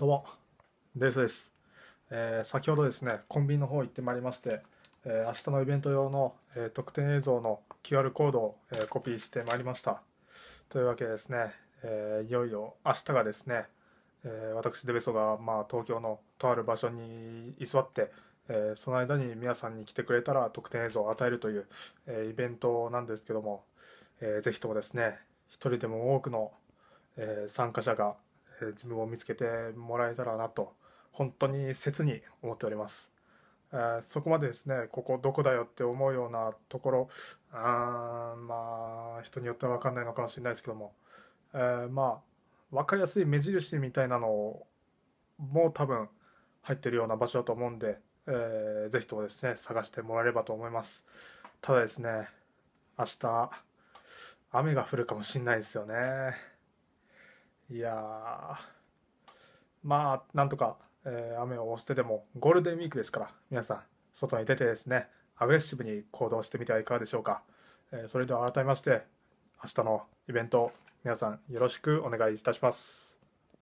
どうも、デウスです、えー、先ほどですね、コンビニの方行ってまいりまして、えー、明日のイベント用の、えー、特典映像の QR コードを、えー、コピーしてまいりました。というわけでですね、えいよいよ明日がですね、え私、デベソが、まあ、東京のとある場所に居座って、えその間に皆さんに来てくれたら特典映像を与えるという、えイベントなんですけども、えー、ぜひともですね、一人でも多くの、え参加者が自分を見つけてもらえたらなと本当に切に思っております。えそこまでですねここどこだよって思うようなところあまあ人によっては分かんないのかもしれないですけども、えまあ分かりやすい目印みたいなのも多分入ってるような場所だと思うんで、え非ともですね探してもらえればと思いますただですね明日雨が降るかもしれないですよね。いやまあなんとか、えー、雨を押してでもゴールデンウィークですから皆さん外に出てですねアグレッシブに行動してみてはいかがでしょうか、えー、それでは改めまして明日のイベント皆さんよろしくお願いいたします